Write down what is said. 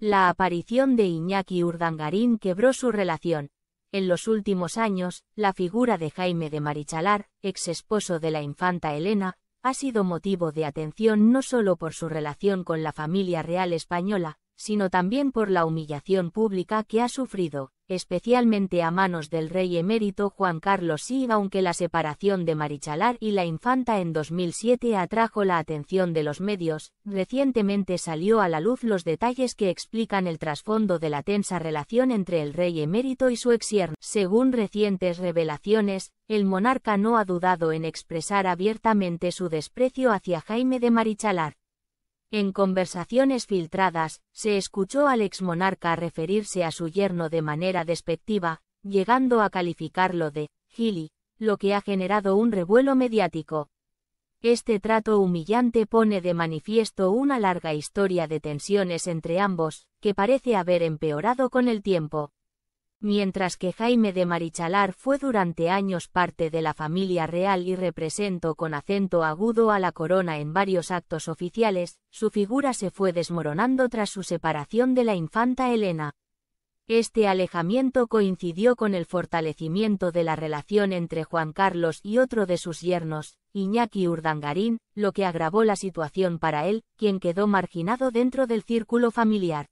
La aparición de Iñaki Urdangarín quebró su relación. En los últimos años, la figura de Jaime de Marichalar, ex esposo de la infanta Elena, ha sido motivo de atención no solo por su relación con la familia real española, sino también por la humillación pública que ha sufrido, especialmente a manos del rey emérito Juan Carlos y Aunque la separación de Marichalar y la infanta en 2007 atrajo la atención de los medios, recientemente salió a la luz los detalles que explican el trasfondo de la tensa relación entre el rey emérito y su exierno. Según recientes revelaciones, el monarca no ha dudado en expresar abiertamente su desprecio hacia Jaime de Marichalar. En conversaciones filtradas, se escuchó al ex monarca referirse a su yerno de manera despectiva, llegando a calificarlo de Gili, lo que ha generado un revuelo mediático. Este trato humillante pone de manifiesto una larga historia de tensiones entre ambos, que parece haber empeorado con el tiempo. Mientras que Jaime de Marichalar fue durante años parte de la familia real y representó con acento agudo a la corona en varios actos oficiales, su figura se fue desmoronando tras su separación de la infanta Elena. Este alejamiento coincidió con el fortalecimiento de la relación entre Juan Carlos y otro de sus yernos, Iñaki Urdangarín, lo que agravó la situación para él, quien quedó marginado dentro del círculo familiar.